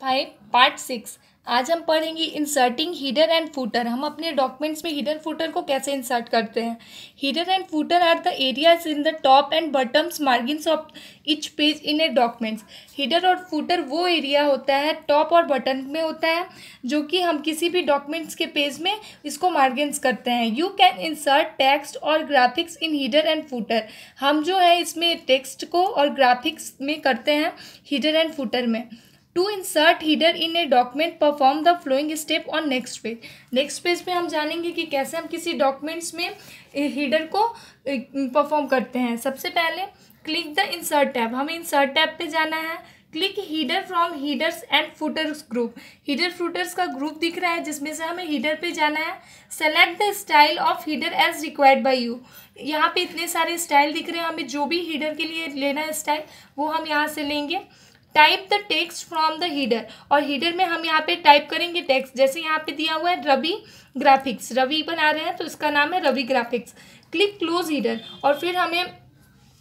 five part six आज हम पढ़ेंगे इंसर्टिंग हीडर एंड फूटर हम अपने डॉक्यूमेंट्स में हीडर फूटर को कैसे इंसर्ट करते हैं header and footer are the areas in the top and bottoms margins of each page in a documents header और फूटर वो एरिया होता है टॉप और बटन में होता है जो कि हम किसी भी डॉक्यूमेंट्स के पेज में इसको मार्गिन्स करते हैं यू कैन इंसर्ट टेक्स्ट और graphics in header and footer हम जो है इसमें टेक्स्ट को और ग्राफिक्स में करते हैं हीडर एंड फूटर में to insert header in a document perform the following step on next page next page पे हम जानेंगे कि कैसे हम किसी डॉक्यूमेंट्स में हीडर को परफॉर्म करते हैं सबसे पहले क्लिक द इंसर्ट टैब हमें इंसर्ट टैब पे जाना है click header from headers and footers group header footers का ग्रुप दिख रहा है जिसमें से हमें हीडर पे जाना है select the style of header as required by you यहाँ पे इतने सारे स्टाइल दिख रहे हैं हमें जो भी हीडर के लिए लेना है स्टाइल वो हम यहाँ से लेंगे type the text from the header और हीडर में हम यहाँ पे टाइप करेंगे टेक्स्ट जैसे यहाँ पे दिया हुआ है रवि ग्राफिक्स रवि बना रहे हैं तो इसका नाम है Ravi graphics click close header और फिर हमें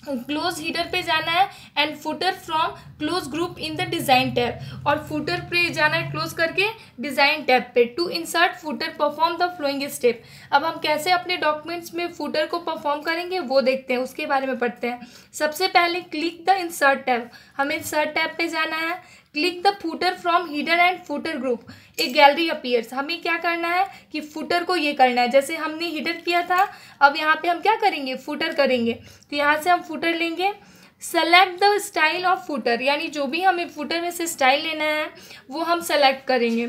क्लोज हीटर पे जाना है and footer from close group in the design tab और फुटर पे जाना है क्लोज करके डिज़ाइन टैब पे to insert footer perform the following step अब हम कैसे अपने डॉक्यूमेंट्स में फुटर को परफॉर्म करेंगे वो देखते हैं उसके बारे में पढ़ते हैं सबसे पहले क्लिक द इंसर्ट टैब हमें इंसर्ट टैब पे जाना है click the footer from header and footer group a gallery appears हमें क्या करना है कि फूटर को ये करना है जैसे हमने हीडर किया था अब यहाँ पे हम क्या करेंगे फूटर करेंगे तो यहाँ से हम फूटर लेंगे select the style of footer यानी जो भी हमें फूटर में से स्टाइल लेना है वो हम सेलेक्ट करेंगे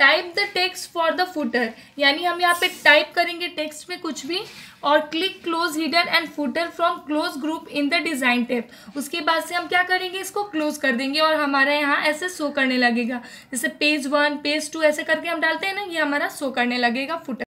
type the text for the footer यानी हम यहाँ पे टाइप करेंगे टेक्स्ट में कुछ भी और click close header and footer from close group in the design tab उसके बाद से हम क्या करेंगे इसको क्लोज कर देंगे और हमारा यहाँ ऐसे शो करने लगेगा जैसे पेज वन पेज टू ऐसे करके हम डालते हैं ना ये हमारा शो करने लगेगा फूटर